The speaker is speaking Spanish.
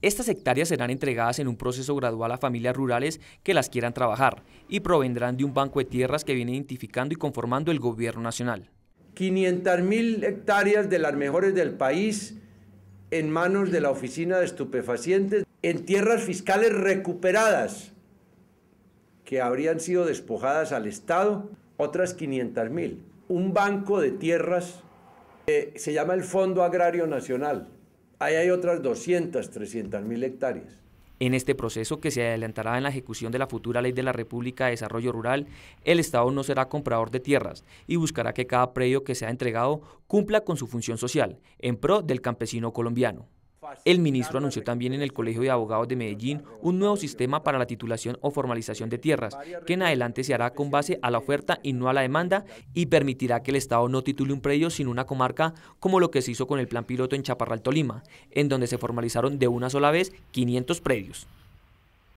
Estas hectáreas serán entregadas en un proceso gradual a familias rurales que las quieran trabajar y provendrán de un banco de tierras que viene identificando y conformando el gobierno nacional. 500 mil hectáreas de las mejores del país en manos de la Oficina de Estupefacientes, en tierras fiscales recuperadas que habrían sido despojadas al Estado, otras 500.000, mil. Un banco de tierras que se llama el Fondo Agrario Nacional. Ahí hay otras 200, 300 mil hectáreas. En este proceso que se adelantará en la ejecución de la futura ley de la República de Desarrollo Rural, el Estado no será comprador de tierras y buscará que cada predio que sea entregado cumpla con su función social, en pro del campesino colombiano. El ministro anunció también en el Colegio de Abogados de Medellín un nuevo sistema para la titulación o formalización de tierras, que en adelante se hará con base a la oferta y no a la demanda y permitirá que el Estado no titule un predio sin una comarca como lo que se hizo con el plan piloto en Chaparral, Tolima, en donde se formalizaron de una sola vez 500 predios.